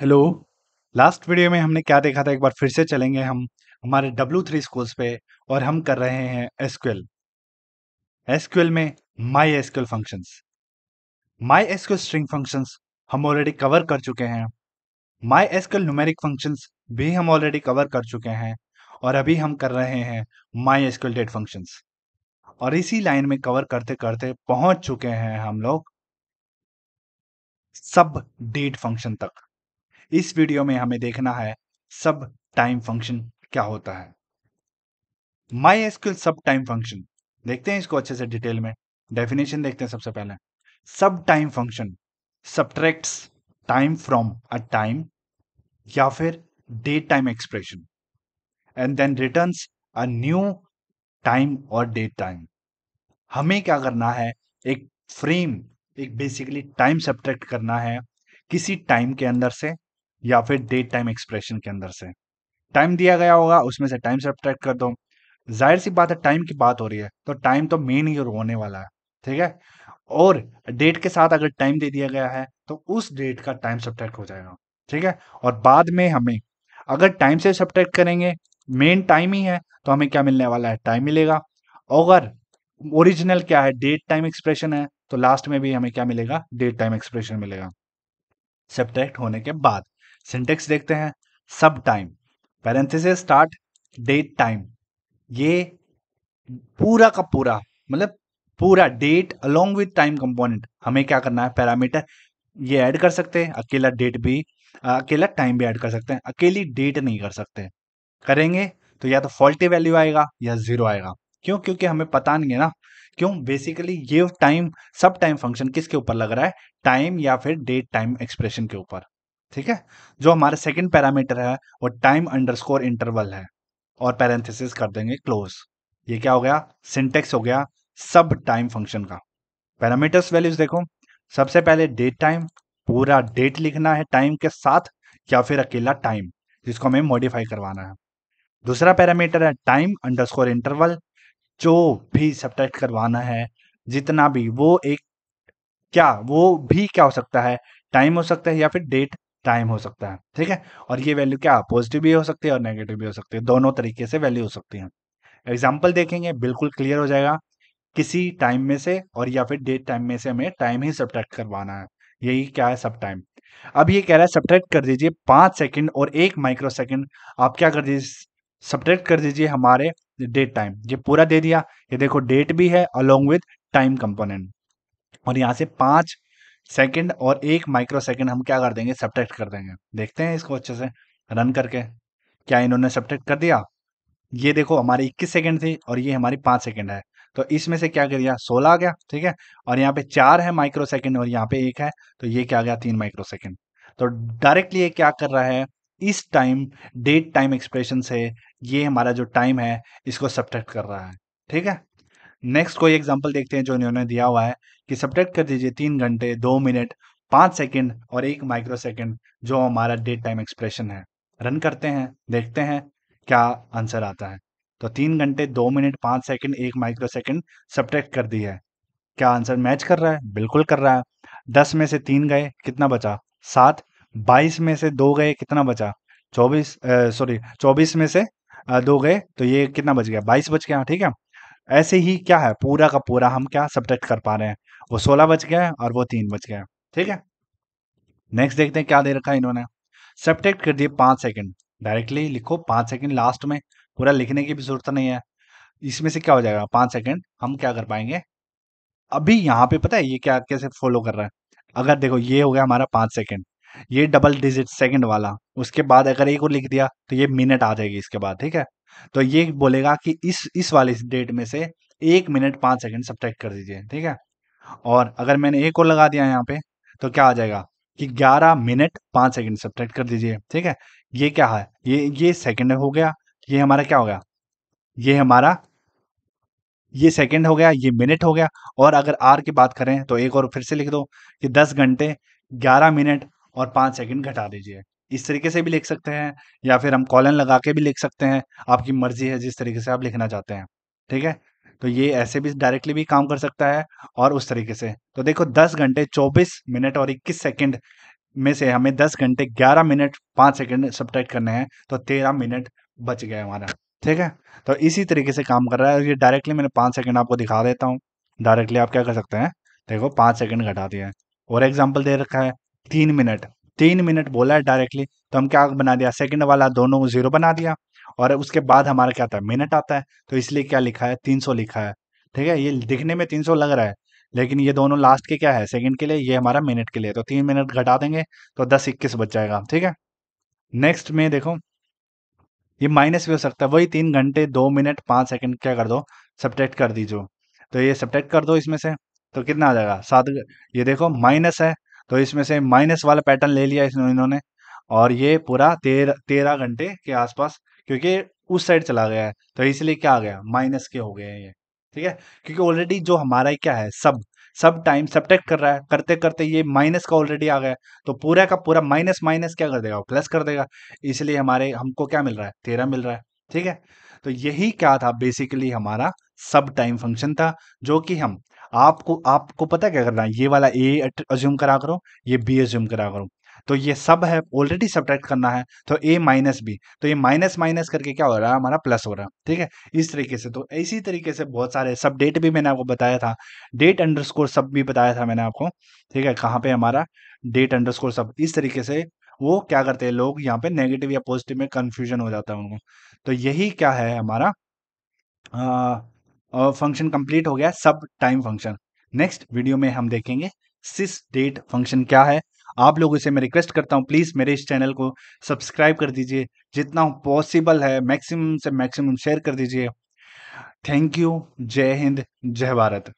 hello last video में हमने क्या देखा था एक बार फिर से चलेंगे हम हमारे डब्ल्यू थ्री स्कूल्स पे और हम कर रहे हैं एसक्यूएल एसक्यूएल में MySQL functions MySQL string functions हम ऑलरेडी कवर कर चुके हैं माई एसक्यूएल न्यूमेरिक फंक्शंस भी हम ऑलरेडी कवर कर चुके हैं और अभी हम कर रहे हैं माई एसक्यूएल डेट फंक्शंस और इसी लाइन में कवर करते करते पहुंच चुके हैं हम लोग सब डेट फंक्शन तक इस वीडियो में हमें देखना है सब टाइम फंक्शन क्या होता है MySQL sub time function देखते हैं इसको अच्छे से डिटेल में डेफिनेशन देखते हैं सबसे पहले sub time function subtract time from a time या फिर day time expression and then return a new time और डे टाइम हमें क्या करना है एक फ्रेम एक बेसिकली टाइम सब्ट्रैक्ट करना है किसी टाइम के अंदर से या फिर डेट टाइम एक्सप्रेशन के अंदर से टाइम दिया गया होगा उसमें से टाइम सब्ट्रैक्ट कर दो जाहिर सी बात है टाइम की बात हो रही है तो टाइम तो मेन ही होने वाला है ठीक है और डेट के साथ अगर टाइम दे दिया गया है तो उस डेट का टाइम सब्ट्रैक्ट हो जाएगा ठीक है और बाद में हमें अगर टाइम से सब्ट्रैक्ट करेंगे मेन टाइम ही है तो हमें क्या मिलने वाला है टाइम मिलेगा अगर ओरिजिनल क्या है डेट टाइम एक्सप्रेशन है तो लास्ट में भी हमें क्या मिलेगा डेट टाइम एक्सप्रेशन मिलेगा सब्ट्रैक्ट होने के बाद सिंटेक्स देखते हैं sub time parenthesis start date time ये पूरा का पूरा मतलब पूरा date along with time component हमें क्या करना है पैरामीटर ये ऐड कर सकते हैं अकेला डेट भी अकेला टाइम भी ऐड कर सकते हैं अकेली डेट नहीं कर सकते करेंगे तो या तो फॉल्टी वैल्यू आएगा या जीरो आएगा क्यों क्योंकि हमें पता नहीं है ना क्यों बेसिकली ये टाइम सब टाइम फंक्शन किसके ऊपर लग रहा है टाइम या फिर डेट टाइम एक्सप्रेशन के ऊपर ठीक है जो हमारा सेकेंड पैरामीटर है वो टाइम अंडरस्कोर इंटरवल है और पैरेंथिस कर देंगे क्लोज ये क्या हो गया सिंटेक्स हो गया सब टाइम फंक्शन का पैरामीटर्स वैल्यूज देखो सबसे पहले डेट टाइम पूरा डेट लिखना है टाइम के साथ या फिर अकेला टाइम जिसको हमें मॉडिफाई करवाना है दूसरा पैरामीटर है टाइम अंडरस्कोर इंटरवल जो भी सब्ट्रैक्ट करवाना है जितना भी वो एक क्या वो भी क्या हो सकता है टाइम हो सकता है या फिर डेट टाइम हो सकता है ठीक है और ये वैल्यू क्या पॉजिटिव भी हो सकती है और नेगेटिव भी हो सकती है दोनों तरीके से वैल्यू हो सकती है एग्जाम्पल देखेंगे बिल्कुल क्लियर हो जाएगा किसी टाइम में से और या फिर डेट टाइम में से हमें टाइम ही सब्ट्रैक्ट करवाना है यही क्या है सब टाइम अब ये कह रहा है सब्ट्रैक्ट कर दीजिए पांच सेकंड और एक माइक्रो सेकंड आप क्या कर दीजिए सब्ट्रैक्ट कर दीजिए हमारे डेट टाइम ये पूरा दे दिया ये देखो डेट भी है अलोंग विद टाइम कंपोनेंट और यहां से पांच सेकेंड और एक माइक्रो सेकेंड हम क्या कर देंगे सब्टेक्ट कर देंगे देखते हैं इसको अच्छे से रन करके क्या इन्होंने सब्टेक्ट कर दिया ये देखो हमारी 21 सेकंड थी और ये हमारी 5 सेकंड है तो इसमें से क्या कर दिया 16 आ गया ठीक है और यहाँ पे चार है माइक्रो सेकेंड और यहाँ पे एक है तो ये क्या गया तीन माइक्रो सेकेंड तो डायरेक्टली ये क्या कर रहा है इस टाइम डेट टाइम एक्सप्रेशन से ये हमारा जो टाइम है इसको सब्टेक्ट कर रहा है ठीक है नेक्स्ट कोई एग्जाम्पल देखते हैं जो इन्होंने दिया हुआ है कि सब्ट्रैक्ट कर दीजिए तीन घंटे दो मिनट पांच सेकेंड और एक माइक्रो सेकेंड जो हमारा डेट टाइम एक्सप्रेशन है रन करते हैं देखते हैं क्या आंसर आता है तो तीन घंटे दो मिनट पांच सेकेंड एक माइक्रो सेकंड सब्ट्रैक्ट कर दिया है क्या आंसर मैच कर रहा है बिल्कुल कर रहा है दस में से तीन गए कितना बचा सात बाईस में से दो गए कितना बचा चौबीस सॉरी चौबीस में से दो गए तो ये कितना बच गया बाईस बच गया ठीक है ऐसे ही क्या है पूरा का पूरा हम क्या सब्ट्रैक्ट कर पा रहे हैं वो सोलह बच गया और वो तीन बच गया ठीक है नेक्स्ट देखते हैं क्या दे रखा है इन्होंने सब्ट्रैक्ट कर दिए पांच सेकंड डायरेक्टली लिखो पांच सेकंड लास्ट में पूरा लिखने की भी जरूरत नहीं है इसमें से क्या हो जाएगा पांच सेकंड हम क्या कर पाएंगे अभी यहाँ पे पता है ये क्या कैसे फॉलो कर रहा है अगर देखो ये हो गया हमारा पांच सेकंड ये डबल डिजिट सेकंड वाला उसके बाद अगर एक और लिख दिया तो ये मिनट आ जाएगी इसके बाद ठीक है तो ये बोलेगा कि इस इस वाले डेट में से एक मिनट पाँच सेकंड सब कर दीजिए ठीक है और अगर मैंने एक और लगा दिया यहाँ पे तो क्या आ जाएगा कि 11 मिनट पाँच सेकंड सब कर दीजिए ठीक है ये क्या है ये ये सेकंड हो गया ये हमारा क्या हो गया ये हमारा ये सेकंड हो गया ये मिनट हो गया और अगर आर की बात करें तो एक और फिर से लिख दो कि दस घंटे ग्यारह मिनट और पाँच सेकेंड घटा दीजिए इस तरीके से भी लिख सकते हैं या फिर हम कॉलन लगा के भी लिख सकते हैं आपकी मर्जी है जिस तरीके से आप लिखना चाहते हैं ठीक है तो ये ऐसे भी डायरेक्टली भी काम कर सकता है और उस तरीके से तो देखो दस घंटे चौबीस मिनट और इक्कीस सेकेंड में से हमें दस घंटे ग्यारह मिनट पाँच सेकेंड सब करने हैं तो तेरह मिनट बच गया हमारा ठीक है तो इसी तरीके से काम कर रहा है ये डायरेक्टली मैंने पाँच सेकेंड आपको दिखा देता हूँ डायरेक्टली आप क्या कर सकते हैं देखो पाँच सेकेंड घटा दिया है और एग्जाम्पल दे रखा है तीन मिनट तीन मिनट बोला है डायरेक्टली तो हम क्या बना दिया सेकंड वाला दोनों को जीरो बना दिया और उसके बाद हमारा क्या आता है मिनट आता है तो इसलिए क्या लिखा है तीन सौ लिखा है ठीक है ये दिखने में तीन सौ लग रहा है लेकिन ये दोनों लास्ट के क्या है सेकंड के लिए ये हमारा मिनट के लिए तो तीन मिनट घटा देंगे तो दस इक्कीस बच जाएगा ठीक है नेक्स्ट में देखो ये माइनस भी हो सकता है वही तीन घंटे दो मिनट पांच सेकंड क्या कर दो सब्टेक्ट कर दीजिए तो ये सब्टेक्ट कर दो इसमें से तो कितना आ जाएगा सात ये देखो माइनस है तो इसमें से माइनस वाला पैटर्न ले लिया इन्होंने और ये पूरा तेर तेरह घंटे के आसपास क्योंकि उस साइड चला गया है तो इसलिए क्या आ गया माइनस के हो गए हैं ये ठीक है क्योंकि ऑलरेडी जो हमारा क्या है सब सब टाइम सब्टेक्ट कर रहा है करते करते ये माइनस का ऑलरेडी आ गया तो पूरा का पूरा माइनस माइनस क्या कर देगा प्लस कर देगा इसलिए हमारे हमको क्या मिल रहा है तेरह मिल रहा है ठीक है तो यही क्या था बेसिकली हमारा सब टाइम फंक्शन था जो कि हम आपको आपको पता है क्या करना है ये वाला ए एज्यूम करा करो ये बी अज्यूम करा करो तो ये सब है ऑलरेडी सब्ट्रैक्ट करना है तो ए माइनस बी तो ये माइनस माइनस करके क्या हो रहा है हमारा प्लस हो रहा है ठीक है इस तरीके से तो इसी तरीके से बहुत सारे सब डेट भी मैंने आपको बताया था डेट अंडरस्कोर सब भी बताया था मैंने आपको ठीक है कहाँ पे हमारा डेट अंडरस्कोर सब इस तरीके से वो क्या करते हैं लोग यहाँ पे नेगेटिव या पॉजिटिव में कन्फ्यूजन हो जाता है उनको तो यही क्या है हमारा आ, फंक्शन कंप्लीट हो गया sub time function next video में हम देखेंगे सिस डेट फंक्शन क्या है आप लोगों से मैं रिक्वेस्ट करता हूँ प्लीज़ मेरे इस चैनल को सब्सक्राइब कर दीजिए जितना पॉसिबल है मैक्सिमम से मैक्सिमम शेयर कर दीजिए थैंक यू जय हिंद जय भारत